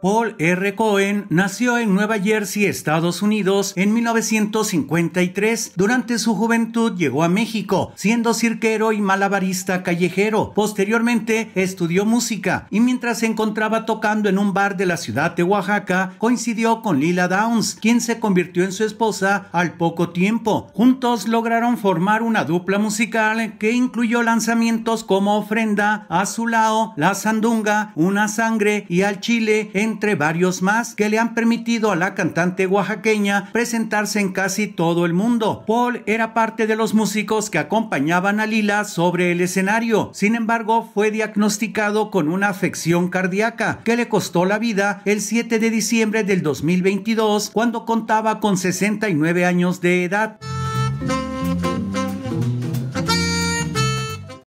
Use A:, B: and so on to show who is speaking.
A: Paul R. Cohen nació en Nueva Jersey, Estados Unidos, en 1953. Durante su juventud llegó a México, siendo cirquero y malabarista callejero. Posteriormente estudió música y mientras se encontraba tocando en un bar de la ciudad de Oaxaca, coincidió con Lila Downs, quien se convirtió en su esposa al poco tiempo. Juntos lograron formar una dupla musical que incluyó lanzamientos como Ofrenda, A su lado, La Sandunga, Una Sangre y Al Chile, entre varios más que le han permitido a la cantante oaxaqueña presentarse en casi todo el mundo. Paul era parte de los músicos que acompañaban a Lila sobre el escenario, sin embargo fue diagnosticado con una afección cardíaca que le costó la vida el 7 de diciembre del 2022 cuando contaba con 69 años de edad.